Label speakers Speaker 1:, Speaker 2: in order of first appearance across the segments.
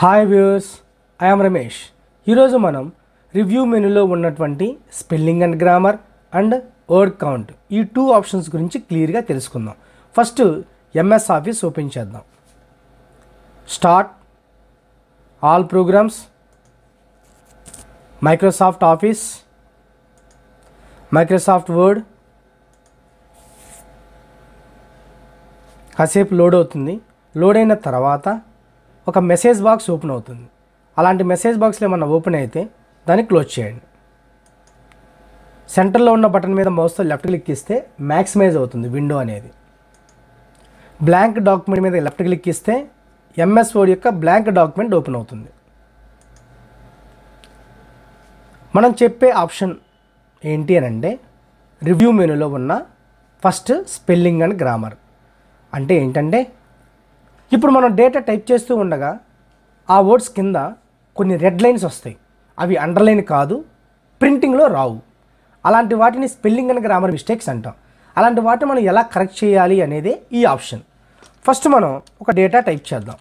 Speaker 1: hi views I'm Ramesh ఈరోజు మనం review మెనూలో ఉన్నటువంటి spelling and grammar and word count ఈ టూ ఆప్షన్స్ గురించి క్లియర్గా తెలుసుకుందాం ఫస్ట్ ఎంఎస్ ఆఫీస్ ఓపెన్ చేద్దాం start all programs Microsoft office Microsoft word కాసేపు లోడ్ అవుతుంది లోడ్ అయిన తర్వాత ఒక మెసేజ్ బాక్స్ ఓపెన్ అవుతుంది అలాంటి మెసేజ్ బాక్స్లో ఏమన్నా ఓపెన్ అయితే దాన్ని క్లోజ్ చేయండి సెంటర్లో ఉన్న బటన్ మీద మౌస్తో లెఫ్ట్ క్లిక్ ఇస్తే మ్యాక్సిమైజ్ అవుతుంది విండో అనేది బ్లాంక్ డాక్యుమెంట్ మీద లెఫ్ట్ క్లిక్ ఇస్తే ఎంఎస్ వర్డ్ యొక్క బ్లాంక్ డాక్యుమెంట్ ఓపెన్ అవుతుంది మనం చెప్పే ఆప్షన్ ఏంటి అని అంటే రివ్యూ మెనూలో ఉన్న ఫస్ట్ స్పెల్లింగ్ అండ్ గ్రామర్ అంటే ఏంటంటే ఇప్పుడు మనం డేటా టైప్ చేస్తూ ఉండగా ఆ వర్డ్స్ కింద కొన్ని రెడ్ లైన్స్ వస్తాయి అవి అండర్లైన్ కాదు ప్రింటింగ్లో రావు అలాంటి వాటిని స్పెల్లింగ్ అండ్ గ్రామర్ మిస్టేక్స్ అంటాం అలాంటి వాటిని మనం ఎలా కరెక్ట్ చేయాలి అనేది ఈ ఆప్షన్ ఫస్ట్ మనం ఒక డేటా టైప్ చేద్దాం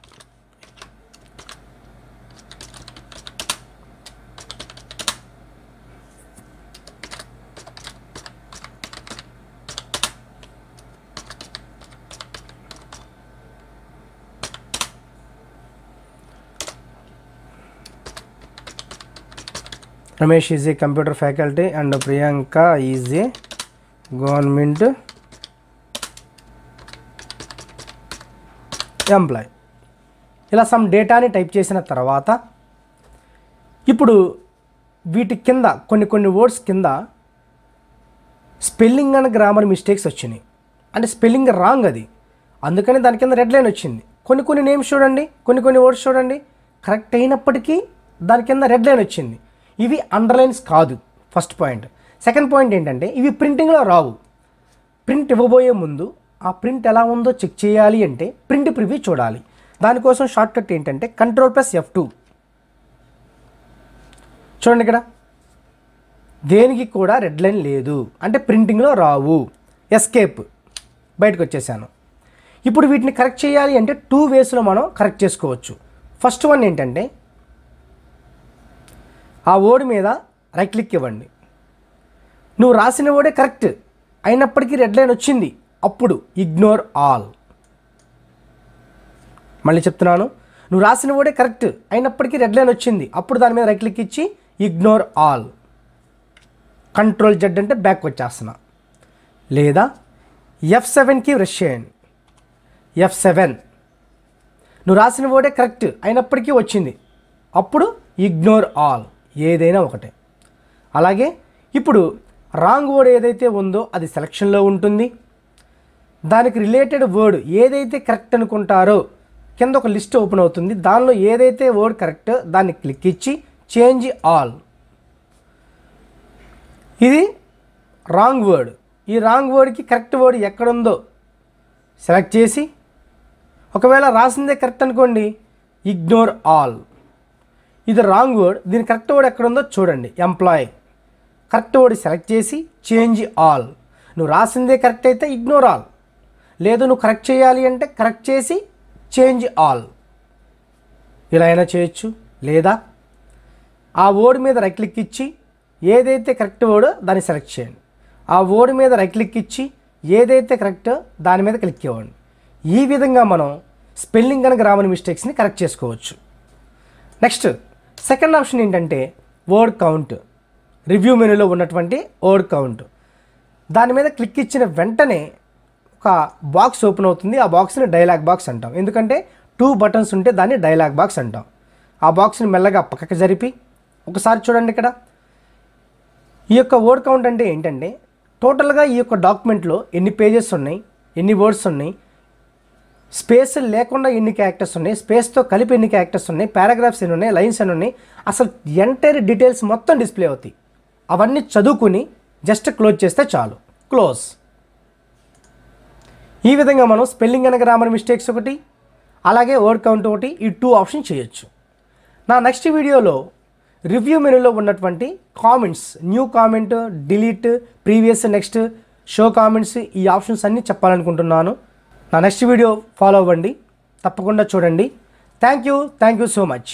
Speaker 1: Ramesh is a computer faculty and Priyanka is a government employ ఇలా సమ్ డేటాని టైప్ చేసిన తర్వాత ఇప్పుడు వీటి కింద కొన్ని కొన్ని వర్డ్స్ కింద స్పెల్లింగ్ అండ్ గ్రామర్ మిస్టేక్స్ వచ్చినాయి అంటే స్పెల్లింగ్ రాంగ్ అది అందుకని దాని కింద రెడ్ లైన్ వచ్చింది కొన్ని కొన్ని నేమ్స్ చూడండి కొన్ని కొన్ని వర్డ్స్ చూడండి కరెక్ట్ అయినప్పటికీ దాని కింద రెడ్ లైన్ వచ్చింది ఇవి అండర్లైన్స్ కాదు ఫస్ట్ పాయింట్ సెకండ్ పాయింట్ ఏంటంటే ఇవి ప్రింటింగ్లో రావు ప్రింట్ ఇవ్వబోయే ముందు ఆ ప్రింట్ ఎలా ఉందో చెక్ చేయాలి అంటే ప్రింట్ ప్రివ్యూ చూడాలి దానికోసం షార్ట్కట్ ఏంటంటే కంట్రోల్ ప్లస్ ఎఫ్ టూ చూడండి ఇక్కడ దేనికి కూడా రెడ్ లైన్ లేదు అంటే ప్రింటింగ్లో రావు ఎస్కేప్ బయటకు వచ్చేసాను ఇప్పుడు వీటిని కరెక్ట్ చేయాలి అంటే టూ వేస్లో మనం కరెక్ట్ చేసుకోవచ్చు ఫస్ట్ వన్ ఏంటంటే ఆ ఓడి మీద రైట్ క్లిక్ ఇవ్వండి నువ్వు రాసిన ఓడే కరెక్ట్ అయినప్పటికీ రెడ్ లైన్ వచ్చింది అప్పుడు ఇగ్నోర్ ఆల్ మళ్ళీ చెప్తున్నాను నువ్వు రాసిన ఓడే కరెక్ట్ అయినప్పటికీ రెడ్ లైన్ వచ్చింది అప్పుడు దాని మీద రైట్ క్లిక్ ఇచ్చి ఇగ్నోర్ ఆల్ కంట్రోల్ జెడ్ అంటే బ్యాక్ వచ్చేస్తున్నా లేదా ఎఫ్ సెవెన్కి రష్ చేయండి ఎఫ్ సెవెన్ నువ్వు రాసిన ఓడే కరెక్ట్ అయినప్పటికీ వచ్చింది అప్పుడు ఇగ్నోర్ ఆల్ ఏదైనా ఒకటే అలాగే ఇప్పుడు రాంగ్ వర్డ్ ఏదైతే ఉందో అది సెలక్షన్లో ఉంటుంది దానికి రిలేటెడ్ వర్డ్ ఏదైతే కరెక్ట్ అనుకుంటారో కింద ఒక లిస్ట్ ఓపెన్ అవుతుంది దానిలో ఏదైతే వర్డ్ కరెక్ట్ దాన్ని క్లిక్ ఇచ్చి చేంజ్ ఆల్ ఇది రాంగ్ వర్డ్ ఈ రాంగ్ వర్డ్కి కరెక్ట్ వర్డ్ ఎక్కడుందో సెలెక్ట్ చేసి ఒకవేళ రాసిందే కరెక్ట్ అనుకోండి ఇగ్నోర్ ఆల్ ఇది రాంగ్ వర్డ్ దీని కరెక్ట్ వర్డ్ ఎక్కడ ఉందో చూడండి ఎంప్లాయ్ కరెక్ట్ వర్డ్ సెలెక్ట్ చేసి చేంజ్ ఆల్ నువ్వు రాసిందే కరెక్ట్ అయితే ఇగ్నోర్ ఆల్ లేదు నువ్వు కరెక్ట్ చేయాలి అంటే కరెక్ట్ చేసి చేంజ్ ఆల్ ఇలా అయినా చేయొచ్చు లేదా ఆ వర్డ్ మీద రైట్ క్లిక్ ఇచ్చి ఏదైతే కరెక్ట్ వర్డ్ దాన్ని సెలెక్ట్ చేయండి ఆ వర్డ్ మీద రైట్ క్లిక్ ఇచ్చి ఏదైతే కరెక్ట్ దాని మీద క్లిక్ ఇవ్వండి ఈ విధంగా మనం స్పెల్లింగ్ కనుక రావని మిస్టేక్స్ని కరెక్ట్ చేసుకోవచ్చు నెక్స్ట్ సెకండ్ ఆప్షన్ ఏంటంటే వర్డ్ కౌంట్ రివ్యూ మెనూలో ఉన్నటువంటి వర్డ్ కౌంట్ దాని మీద క్లిక్ ఇచ్చిన వెంటనే ఒక బాక్స్ ఓపెన్ అవుతుంది ఆ బాక్స్ని డైలాగ్ బాక్స్ అంటాం ఎందుకంటే టూ బటన్స్ ఉంటే దాన్ని డైలాగ్ బాక్స్ అంటాం ఆ బాక్స్ని మెల్లగా పక్కకి జరిపి ఒకసారి చూడండి ఇక్కడ ఈ యొక్క వర్డ్ కౌంట్ అంటే ఏంటంటే టోటల్గా ఈ యొక్క డాక్యుమెంట్లో ఎన్ని పేజెస్ ఉన్నాయి ఎన్ని వర్డ్స్ ఉన్నాయి స్పేస్ లేకుండా ఎన్ని క్యారెక్టర్స్ ఉన్నాయి స్పేస్తో కలిపి ఎన్ని క్యారెక్టర్స్ ఉన్నాయి పారాగ్రాఫ్స్ ఎన్ని ఉన్నాయి లైన్స్ ఎన్ని ఉన్నాయి అసలు ఎంటైర్ డీటెయిల్స్ మొత్తం డిస్ప్లే అవుతాయి అవన్నీ చదువుకుని జస్ట్ క్లోజ్ చేస్తే చాలు క్లోజ్ ఈ విధంగా మనం స్పెల్లింగ్ అండ్ గ్రామర్ మిస్టేక్స్ ఒకటి అలాగే వర్డ్ కౌంట్ ఒకటి ఈ టూ ఆప్షన్ చేయొచ్చు నా నెక్స్ట్ వీడియోలో రివ్యూ మెనూలో ఉన్నటువంటి comments new comment delete previous next show comments ఈ ఆప్షన్స్ అన్నీ చెప్పాలనుకుంటున్నాను నా నెక్స్ట్ వీడియో ఫాలో అవ్వండి తప్పకుండా చూడండి thank you thank you so much